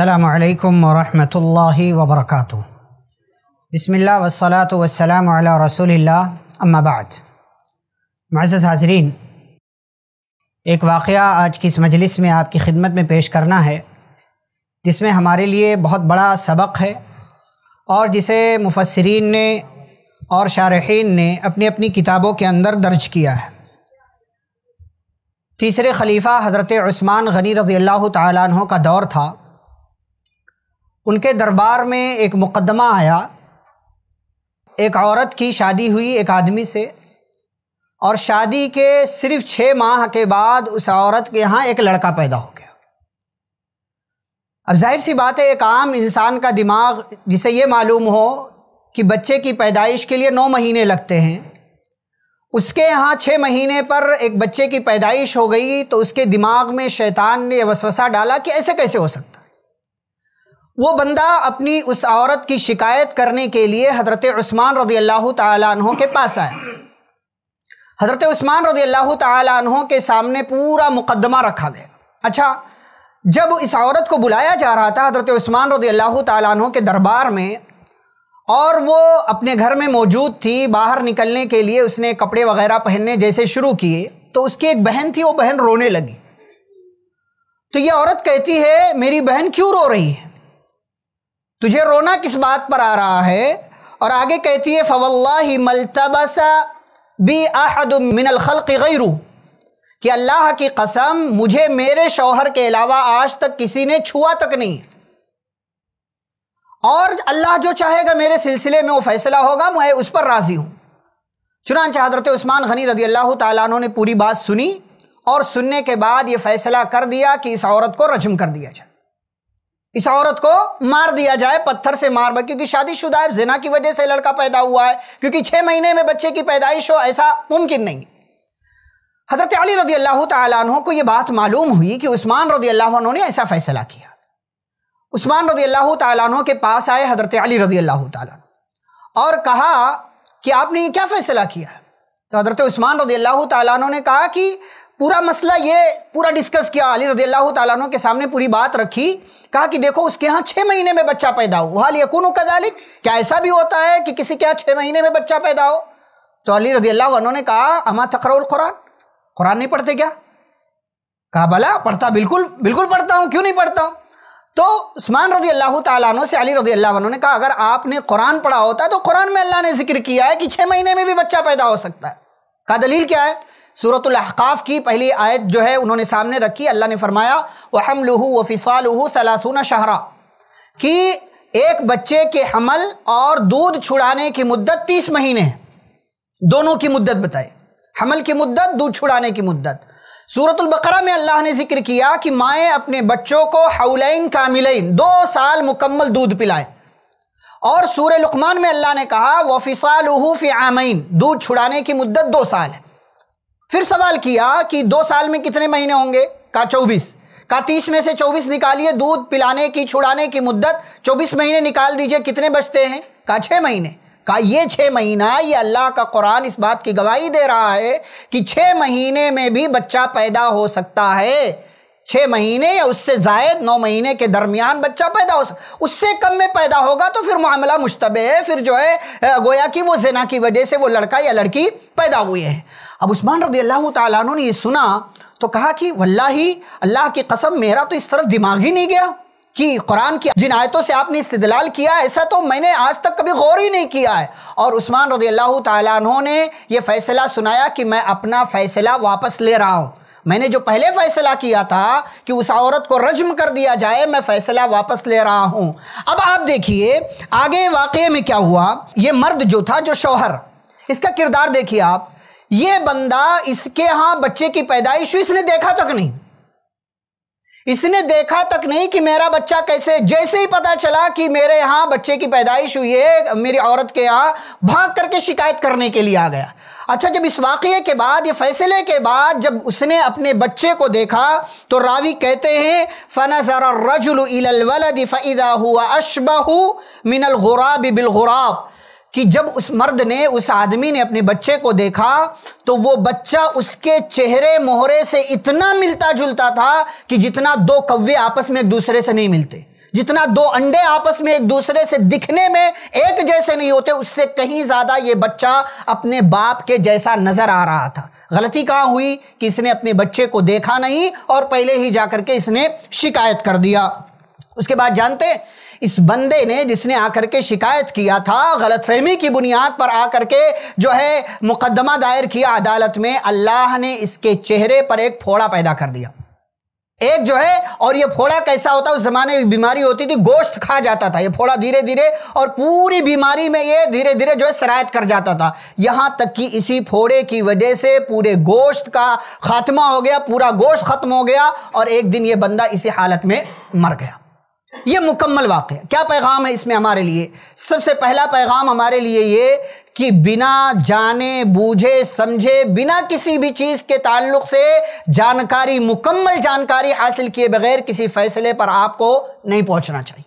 अल्लाम वरहमतुल्लाहि वबरकातु बिस्मिल्लाह वसलात वसलाम अला रसूलिल्लाह अम्माबाद मज़ हाजरीन एक वाक़ आज की इस मजलिस में आपकी खिदमत में पेश करना है जिसमें हमारे लिए बहुत बड़ा सबक है और जिसे मुफसरीन ने और शारहन ने अपनी अपनी किताबों के अंदर दर्ज किया है तीसरे खलीफ़ा हज़रत उस्मान गनी रज़ी अल्लाह का दौर था उनके दरबार में एक मुकदमा आया एक औरत की शादी हुई एक आदमी से और शादी के सिर्फ छः माह के बाद उस औरत के यहाँ एक लड़का पैदा हो गया अब जाहिर सी बात है एक आम इंसान का दिमाग जिसे ये मालूम हो कि बच्चे की पैदाइश के लिए नौ महीने लगते हैं उसके यहाँ छः महीने पर एक बच्चे की पैदाइश हो गई तो उसके दिमाग में शैतान ने वसवसा डाला कि ऐसे कैसे हो सकता वो बंदा अपनी उस औरत की शिकायत करने के लिए हज़रत उस्मान रजी अल्लाह तहों के पास आया हज़रत उस्मान रजी अल्लाह तहों के सामने पूरा मुकदमा रखा गया अच्छा जब इस औरत को बुलाया जा रहा था हज़रत उस्मान रजी अल्लाह तहों के दरबार में और वो अपने घर में मौजूद थी बाहर निकलने के लिए उसने कपड़े वगैरह पहनने जैसे शुरू किए तो उसकी एक बहन थी वो बहन रोने लगी तो ये औरत कहती है मेरी बहन क्यों रो रही है तुझे रोना किस बात पर आ रहा है और आगे कहती है फवल्ला मलतबसा बी आहद मिनल खल्क गैरू कि अल्लाह की कसम मुझे मेरे शौहर के अलावा आज तक किसी ने छुआ तक नहीं और अल्लाह जो चाहेगा मेरे सिलसिले में वो फैसला होगा मैं उस पर राज़ी हूँ चुनान हजरत उस्मान गनी रदी अल्लाह तु ने पूरी बात सुनी और सुनने के बाद ये फैसला कर दिया कि इस औरत को रजम कर दिया जाए इस औरत को मार दिया जाए पत्थर से मार क्योंकि शादीशुदा है जिना की वजह से लड़का पैदा हुआ है क्योंकि छह महीने में बच्चे की पैदाइश हो ऐसा मुमकिन नहीं हजरत अली रदी अल्लाह तहों को यह बात मालूम हुई कि उस्मान रदी अल्लाह ने ऐसा फैसला किया उस्मान रदी अल्लाह तहों के पास आए हजरत अली रदी अल्लाह तहों और कहा कि आपने ये क्या फ़ैसला किया तो हजरत उस्मान रदी अल्लाह तहों ने कहा कि पूरा मसला ये पूरा डिस्कस किया अली रजी अल्लाह तु के सामने पूरी बात रखी कहा कि देखो उसके यहाँ छः महीने में बच्चा पैदा हो हाल यकून कदालिक क्या ऐसा भी होता है कि किसी के यहाँ छः महीने में बच्चा पैदा हो तो अली रजी अल्लाह ने कहा अमा तकरउल कुरान कुरान नहीं पढ़ते क्या कहा भला पढ़ता बिल्कुल बिल्कुल पढ़ता हूँ क्यों नहीं पढ़ता हूँ तो उस्मान रजी अल्लाह तु से अली रजी अल्लाह ने कहा अगर आपने कुरान पढ़ा होता है तो कुरान में अल्लाह ने जिक्र किया है कि छः महीने में भी बच्चा पैदा हो सकता है कहा दलील क्या है सूरत अहकाफ़ की पहली आयत जो है उन्होंने सामने रखी अल्लाह ने फरमाया हम लहू व फ़िसालहू सलासून शहरा कि एक बच्चे के हमल और दूध छुड़ाने की मुद्दत तीस महीने है दोनों की मुद्दत बताए हमल की मुद्दत दूध छुड़ाने की मुद्दत सूरतुल में अल्लाह ने जिक्र किया कि माएँ अपने बच्चों को हौलैन कामिलैन दो साल मुकम्मल दूध पिलाएं और सूर लुकमान में अल्लाह ने कहा वफ़िसालहू आमैन दूध छुड़ाने की मुद्दत दो साल है फिर सवाल किया कि दो साल में कितने महीने होंगे का चौबीस का तीस में से चौबीस निकालिए दूध पिलाने की छुड़ाने की मुद्दत चौबीस महीने निकाल दीजिए कितने बचते हैं का छः महीने का ये छः महीना ये अल्लाह का कुरान इस बात की गवाही दे रहा है कि छः महीने में भी बच्चा पैदा हो सकता है छः महीने या उससे जायद नौ महीने के दरमियान बच्चा पैदा हो उससे कम में पैदा होगा तो फिर मामला मुश्तबे है फिर जो है गोया कि वो जना की वजह से वो लड़का या लड़की पैदा हुए हैं अब उस्मान रदी अल्लाह तु ने ये सुना तो कहा कि वल्ला ही अल्लाह की कसम मेरा तो इस तरफ दिमाग ही नहीं गया कि कुरान की जिन आयतों से आपने इस्तलाल किया ऐसा तो मैंने आज तक कभी गौर ही नहीं किया है और उस्मान रदी अल्लाह तु ने यह फ़ैसला सुनाया कि मैं अपना फ़ैसला वापस ले रहा हूँ मैंने जो पहले फैसला किया था कि उस औरत को रजम कर दिया जाए मैं फैसला वापस ले रहा हूं अब आप देखिए आगे वाक़े में क्या हुआ ये मर्द जो था जो शौहर इसका किरदार देखिए आप ये बंदा इसके यहां बच्चे की पैदाइश हुई इसने देखा तक नहीं इसने देखा तक नहीं कि मेरा बच्चा कैसे जैसे ही पता चला कि मेरे यहां बच्चे की पैदाइश हुई है मेरी औरत के यहां भाग करके शिकायत करने के लिए आ गया अच्छा जब इस वाक़े के बाद ये फैसले के बाद जब उसने अपने बच्चे को देखा तो रावी कहते हैं फ़ना ज़रा रजुलवलद फ़ैदा हुआ अशबह मिनल गुराब गुराब कि जब उस मर्द ने उस आदमी ने अपने बच्चे को देखा तो वो बच्चा उसके चेहरे मोहरे से इतना मिलता जुलता था कि जितना दो कव्य आपस में एक दूसरे से नहीं मिलते जितना दो अंडे आपस में एक दूसरे से दिखने में एक जैसे नहीं होते उससे कहीं ज्यादा ये बच्चा अपने बाप के जैसा नजर आ रहा था गलती कहाँ हुई कि इसने अपने बच्चे को देखा नहीं और पहले ही जाकर के इसने शिकायत कर दिया उसके बाद जानते इस बंदे ने जिसने आकर के शिकायत किया था गलतफहमी की बुनियाद पर आकर के जो है मुकदमा दायर किया अदालत में अल्लाह ने इसके चेहरे पर एक फोड़ा पैदा कर दिया एक जो है और ये फोड़ा कैसा होता उस जमाने में बीमारी होती थी गोश्त खा जाता था ये फोड़ा धीरे धीरे और पूरी बीमारी में ये धीरे धीरे जो है शरायत कर जाता था यहां तक कि इसी फोड़े की वजह से पूरे गोश्त का खात्मा हो गया पूरा गोश्त खत्म हो गया और एक दिन ये बंदा इसी हालत में मर गया ये मुकम्मल वाक्य क्या पैगाम है इसमें हमारे लिए सबसे पहला पैगाम हमारे लिए ये कि बिना जाने बूझे समझे बिना किसी भी चीज़ के ताल्लुक से जानकारी मुकम्मल जानकारी हासिल किए बगैर किसी फैसले पर आपको नहीं पहुंचना चाहिए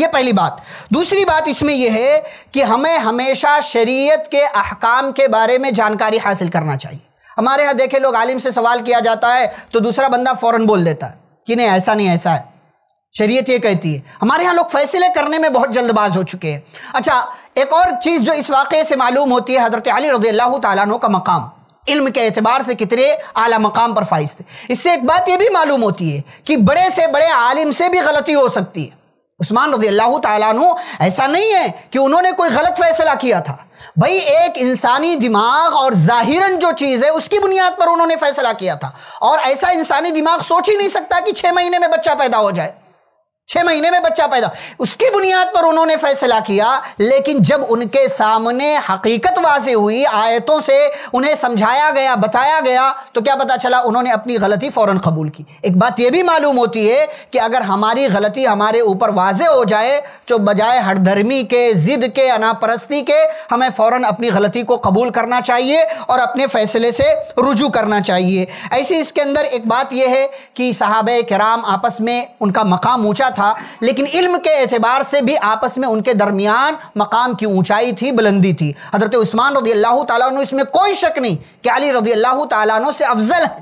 ये पहली बात दूसरी बात इसमें यह है कि हमें हमेशा शरीयत के अहकाम के बारे में जानकारी हासिल करना चाहिए हमारे यहाँ देखे लोग आलिम से सवाल किया जाता है तो दूसरा बंदा फ़ौरन बोल देता है कि नहीं ऐसा नहीं ऐसा है शरीयत ये कहती है हमारे यहाँ लोग फैसले करने में बहुत जल्दबाज हो चुके हैं अच्छा एक और चीज़ जो इस वाक़े से मालूम होती है हज़रत अली रजी अल्लाह का मकाम इल्म के एतबार से कितने आला मकाम पर फाइज थे इससे एक बात यह भी मालूम होती है कि बड़े से बड़े आलिम से भी गलती हो सकती है उस्मान रजी अल्लाह ऐसा नहीं है कि उन्होंने कोई गलत फैसला किया था भाई एक इंसानी दिमाग और जाहिरन जो चीज़ है उसकी बुनियाद पर उन्होंने फैसला किया था और ऐसा इंसानी दिमाग सोच ही नहीं सकता कि छः महीने में बच्चा पैदा हो जाए छह महीने में बच्चा पैदा उसकी बुनियाद पर उन्होंने फैसला किया लेकिन जब उनके सामने हकीकत वाजे हुई आयतों से उन्हें समझाया गया बताया गया तो क्या पता चला उन्होंने अपनी गलती फौरन कबूल की एक बात यह भी मालूम होती है कि अगर हमारी गलती हमारे ऊपर वाजे हो जाए तो बजाय हरधर्मी के जिद के अनापरस्ती के हमें फौरन अपनी गलती को कबूल करना चाहिए और अपने फैसले से रुजू करना चाहिए ऐसी इसके अंदर एक बात यह है कि साहब कराम आपस में उनका मकाम ऊँचा था लेकिन इल्म के एतबार से भी आपस में उनके दरमियान मकाम की ऊंचाई थी बुलंदी थी हज़रत उस्मान रजी अल्लाह तु इसमें कोई शक नहीं कि अली रजी अल्लाह तु से अफजल है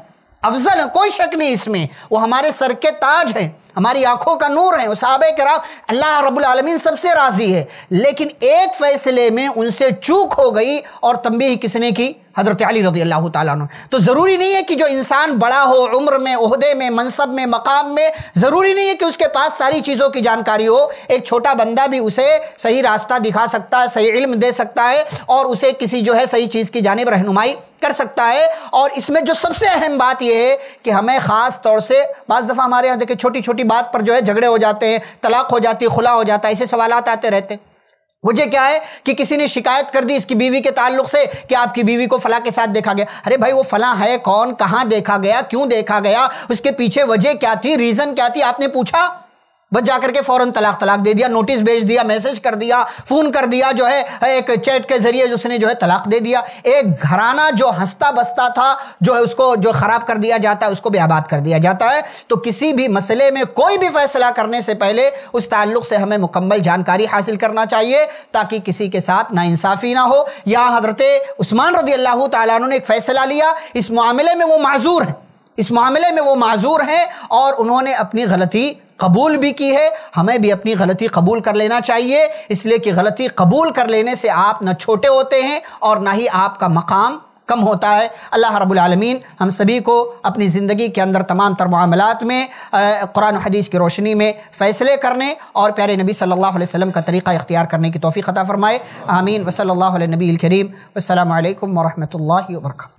अफजल है कोई शक नहीं इसमें वो हमारे सर के ताज हैं हमारी आंखों का नूर है उसहाब कर अल्लाह रबालमीन सबसे राज़ी है लेकिन एक फ़ैसले में उनसे चूक हो गई और तंबी किसने की हज़रत अली रजी अल्लाह तु तो ज़रूरी नहीं है कि जो इंसान बड़ा हो उम्र में उहदे में मनसब में मकाम में ज़रूरी नहीं है कि उसके पास सारी चीज़ों की जानकारी हो एक छोटा बंदा भी उसे सही रास्ता दिखा सकता है सही इल्म दे सकता है और उसे किसी जो है सही चीज़ की जानब रहनुमाई कर सकता है और इसमें जो सबसे अहम बात यह है कि हमें ख़ास तौर से बज़ दफ़ा हमारे यहाँ देखिए छोटी छोटी छोटी बात पर जो है झगड़े हो जाते हैं तलाक हो जाती है खुला हो जाता है ऐसे सवाल आते रहते मुझे क्या है कि किसी ने शिकायत कर दी इसकी बीवी के ताल्लुक से कि आपकी बीवी को फला के साथ देखा गया अरे भाई वो फला है कौन कहाँ देखा गया क्यों देखा गया उसके पीछे वजह क्या थी रीज़न क्या थी आपने पूछा बस जाकर के फौरन तलाक तलाक दे दिया नोटिस भेज दिया मैसेज कर दिया फ़ोन कर दिया जो है एक चैट के जरिए उसने जो है तलाक दे दिया एक घराना जो हंसता बसता था जो है उसको जो ख़राब कर दिया जाता है उसको भी आबाद कर दिया जाता है तो किसी भी मसले में कोई भी फैसला करने से पहले उस ताल्लुक से हमें मुकम्मल जानकारी हासिल करना चाहिए ताकि किसी के साथ नाइंसाफ़ी ना हो या हजरत उस्मान रदी अल्लाह तु ने एक फ़ैसला लिया इस मामले में वो माजूर है इस मामले में वो माजूर हैं और उन्होंने अपनी गलती कबूल भी की है हमें भी अपनी गलती कबूल कर लेना चाहिए इसलिए कि गलती कबूल कर लेने से आप ना छोटे होते हैं और ना ही आपका मकाम कम होता है अल्लाह रबालमीन हम सभी को अपनी ज़िंदगी के अंदर तमाम तर मामलात में कुरान हदीस की रोशनी में फ़ैसले करने और प्यारे नबी सल्लल्लाहु अलैहि वसल्लम का तरीक़ा इख्तियार करने की तोफ़ी अता फ़रमाए आमीन वसल नबी करीम अल्लाम वरहमल वर्का